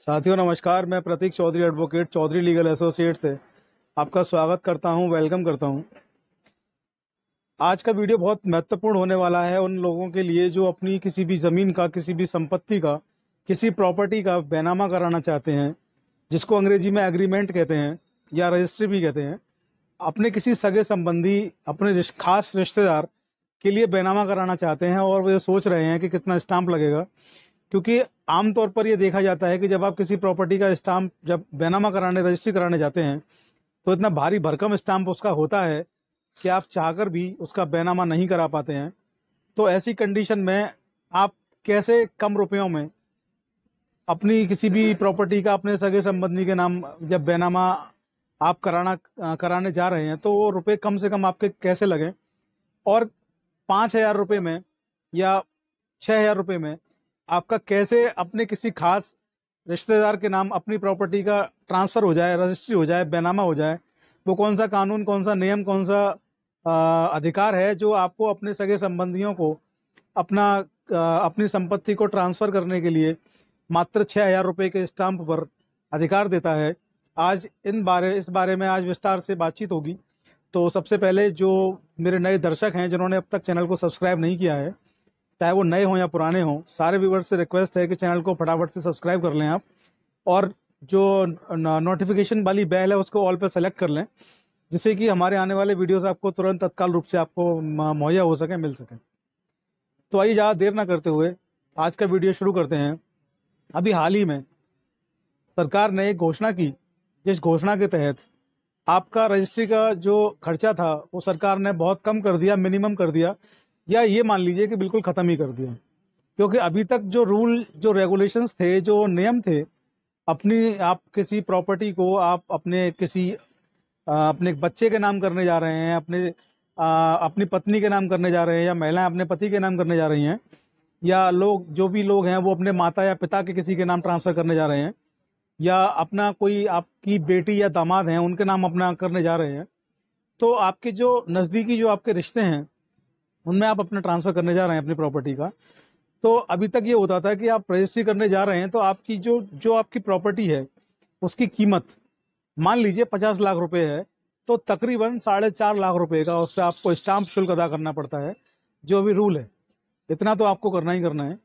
साथियों नमस्कार मैं Prateek Chaudhary advocate Chaudhary legal associate से आपका स्वागत करता हूं वेलकम करता हूं आज का वीडियो बहुत महत्वपूर्ण होने वाला है उन लोगों के लिए जो अपनी किसी भी ज़मीन का किसी भी संपत्ति का किसी प्रॉपर्टी का बैनामा कराना चाहते हैं जिसको अंग्रेजी में एग्रीमेंट कहते हैं या रजिस्ट्री भी कहते हैं अपने किसी सगे संबंधी अपने खास रिश्तेदार के लिए बैनामा कराना चाहते हैं और वो सोच रहे हैं कि कितना स्टाम्प लगेगा क्योंकि आमतौर पर यह देखा जाता है कि जब आप किसी प्रॉपर्टी का स्टाम्प जब बैनामा कराने रजिस्ट्री कराने जाते हैं तो इतना भारी भरकम स्टाम्प उसका होता है कि आप चाहकर भी उसका बैनामा नहीं करा पाते हैं तो ऐसी कंडीशन में आप कैसे कम रुपयों में अपनी किसी भी प्रॉपर्टी का अपने सगे संबंधी के नाम जब बैनामा आप कराना कराने जा रहे हैं तो वो रुपये कम से कम आपके कैसे लगें और पाँच हज़ार रुपये में या छः हज़ार रुपये में आपका कैसे अपने किसी खास रिश्तेदार के नाम अपनी प्रॉपर्टी का ट्रांसफ़र हो जाए रजिस्ट्री हो जाए बेनामा हो जाए वो कौन सा कानून कौन सा नियम कौन सा आ, अधिकार है जो आपको अपने सगे संबंधियों को अपना आ, अपनी संपत्ति को ट्रांसफ़र करने के लिए मात्र छः हज़ार रुपये के स्टाम्प पर अधिकार देता है आज इन बारे इस बारे में आज विस्तार से बातचीत होगी तो सबसे पहले जो मेरे नए दर्शक हैं जिन्होंने अब तक चैनल को सब्सक्राइब नहीं किया है चाहे वो नए हों या पुराने हों सारे व्यूवर्स से रिक्वेस्ट है कि चैनल को फटाफट से सब्सक्राइब कर लें आप और जो नोटिफिकेशन वाली बेल है उसको ऑल पर सेलेक्ट कर लें जिससे कि हमारे आने वाले वीडियोस आपको तुरंत तत्काल रूप से आपको मुहैया हो सके मिल सकें तो आइए ज़्यादा देर ना करते हुए आज का वीडियो शुरू करते हैं अभी हाल ही में सरकार ने एक घोषणा की जिस घोषणा के तहत आपका रजिस्ट्री का जो खर्चा था वो सरकार ने बहुत कम कर दिया मिनिमम कर दिया या ये मान लीजिए कि बिल्कुल ख़त्म ही कर दिया क्योंकि अभी तक जो रूल जो रेगुलेशंस थे जो नियम थे अपनी आप किसी प्रॉपर्टी को आप अपने किसी अपने बच्चे के नाम करने जा रहे हैं अपने आ, अपनी पत्नी के नाम करने जा रहे हैं या महिलाएं अपने पति के नाम करने जा रही हैं या लोग जो भी लोग हैं वो अपने माता या पिता के किसी के नाम ट्रांसफ़र करने जा रहे हैं या अपना कोई आपकी बेटी या दामाद हैं उनके नाम अपना करने जा रहे हैं तो आपके जो नज़दीकी जो आपके रिश्ते हैं उनमें आप अपना ट्रांसफ़र करने जा रहे हैं अपनी प्रॉपर्टी का तो अभी तक ये होता था कि आप रजिस्ट्री करने जा रहे हैं तो आपकी जो जो आपकी प्रॉपर्टी है उसकी कीमत मान लीजिए पचास लाख रुपए है तो तकरीबन साढ़े चार लाख रुपए का उस पर आपको स्टाम्प शुल्क अदा करना पड़ता है जो अभी रूल है इतना तो आपको करना ही करना है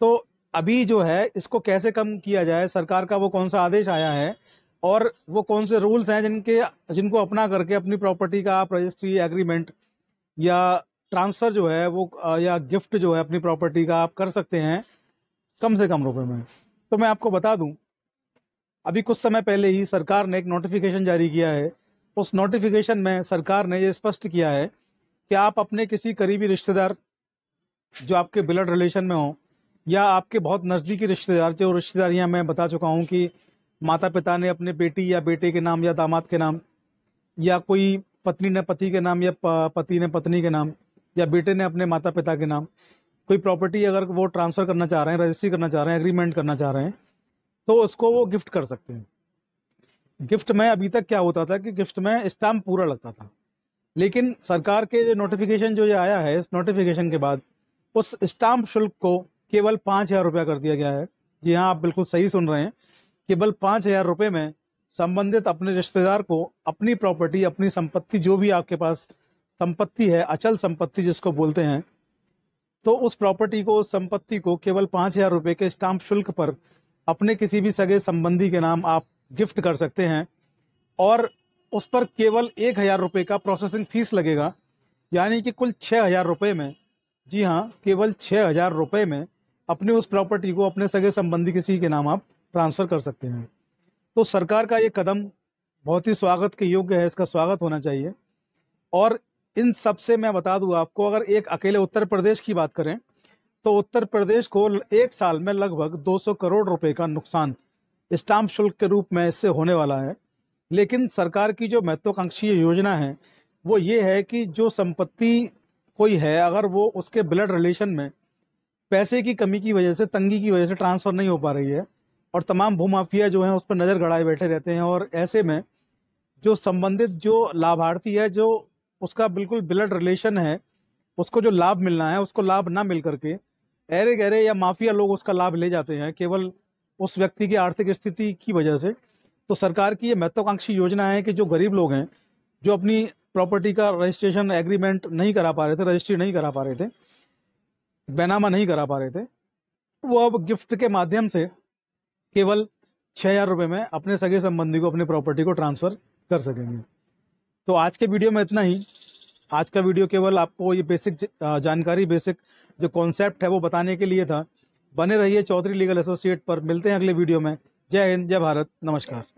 तो अभी जो है इसको कैसे कम किया जाए सरकार का वो कौन सा आदेश आया है और वो कौन से रूल्स हैं जिनके जिनको अपना करके अपनी प्रॉपर्टी का आप रजिस्ट्री एग्रीमेंट या ट्रांसफ़र जो है वो या गिफ्ट जो है अपनी प्रॉपर्टी का आप कर सकते हैं कम से कम रुपए में तो मैं आपको बता दूं अभी कुछ समय पहले ही सरकार ने एक नोटिफिकेशन जारी किया है उस नोटिफिकेशन में सरकार ने ये स्पष्ट किया है कि आप अपने किसी करीबी रिश्तेदार जो आपके ब्लड रिलेशन में हो या आपके बहुत नज़दीकी रिश्तेदार जो रिश्तेदारियाँ मैं बता चुका हूँ कि माता पिता ने अपने बेटी या बेटे के नाम या दामाद के नाम या कोई पत्नी ने पति के नाम या पति ने पत्नी के नाम या बेटे ने अपने माता पिता के नाम कोई प्रॉपर्टी अगर वो ट्रांसफ़र करना चाह रहे हैं रजिस्ट्री करना चाह रहे हैं एग्रीमेंट करना चाह रहे हैं तो उसको वो गिफ्ट कर सकते हैं गिफ्ट में अभी तक क्या होता था कि गिफ्ट में स्टाम्प पूरा लगता था लेकिन सरकार के जो नोटिफिकेशन जो ये आया है इस नोटिफिकेशन के बाद उस स्टाम्प शुल्क को केवल पाँच हज़ार रुपया कर दिया गया है जी हाँ आप बिल्कुल सही सुन रहे हैं केवल पाँच हज़ार रुपये में संबंधित अपने रिश्तेदार को अपनी प्रॉपर्टी अपनी संपत्ति जो भी आपके पास संपत्ति है अचल संपत्ति जिसको बोलते हैं तो उस प्रॉपर्टी को उस संपत्ति को केवल पाँच हजार रुपये के स्टाम्प शुल्क पर अपने किसी भी सगे संबंधी के नाम आप गिफ्ट कर सकते हैं और उस पर केवल एक हज़ार रुपये का प्रोसेसिंग फीस लगेगा यानी कि कुल छः हज़ार रुपये में जी हाँ केवल छः हज़ार रुपये में अपनी उस प्रॉपर्टी को अपने सगे संबंधी किसी के नाम आप ट्रांसफ़र कर सकते हैं तो सरकार का ये कदम बहुत ही स्वागत के योग्य है इसका स्वागत होना चाहिए और इन सब से मैं बता दूं आपको अगर एक अकेले उत्तर प्रदेश की बात करें तो उत्तर प्रदेश को एक साल में लगभग 200 करोड़ रुपए का नुकसान स्टाम्प शुल्क के रूप में इससे होने वाला है लेकिन सरकार की जो महत्वाकांक्षी योजना है वो ये है कि जो संपत्ति कोई है अगर वो उसके ब्लड रिलेशन में पैसे की कमी की वजह से तंगी की वजह से ट्रांसफ़र नहीं हो पा रही है और तमाम भूमाफिया जो हैं उस पर नज़र गड़ाए बैठे रहते हैं और ऐसे में जो संबंधित जो लाभार्थी है जो उसका बिल्कुल ब्लड रिलेशन है उसको जो लाभ मिलना है उसको लाभ ना मिल करके ऐरे गहरे या माफिया लोग उसका लाभ ले जाते हैं केवल उस व्यक्ति की आर्थिक स्थिति की वजह से तो सरकार की ये महत्वाकांक्षी योजना है कि जो गरीब लोग हैं जो अपनी प्रॉपर्टी का रजिस्ट्रेशन एग्रीमेंट नहीं करा पा रहे थे रजिस्ट्री नहीं करा पा रहे थे बैनामा नहीं करा पा रहे थे वो अब गिफ्ट के माध्यम से केवल छः हज़ार रुपये में अपने सगे संबंधी को अपनी प्रॉपर्टी को ट्रांसफ़र कर सकेंगे तो आज के वीडियो में इतना ही आज का वीडियो केवल आपको ये बेसिक जानकारी बेसिक जो कॉन्सेप्ट है वो बताने के लिए था बने रहिए चौधरी लीगल एसोसिएट पर मिलते हैं अगले वीडियो में जय हिंद जय भारत नमस्कार